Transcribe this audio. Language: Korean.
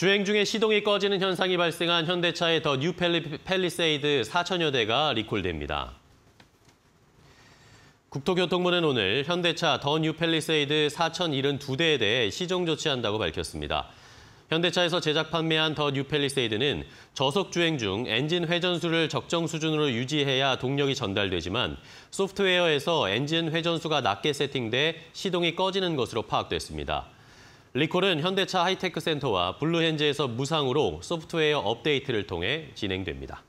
주행 중에 시동이 꺼지는 현상이 발생한 현대차의 더 뉴펠리세이드 4천여 대가 리콜됩니다. 국토교통부는 오늘 현대차 더 뉴펠리세이드 4,072대에 대해 시정 조치한다고 밝혔습니다. 현대차에서 제작 판매한 더 뉴펠리세이드는 저속 주행 중 엔진 회전수를 적정 수준으로 유지해야 동력이 전달되지만 소프트웨어에서 엔진 회전수가 낮게 세팅돼 시동이 꺼지는 것으로 파악됐습니다. 리콜은 현대차 하이테크 센터와 블루헨즈에서 무상으로 소프트웨어 업데이트를 통해 진행됩니다.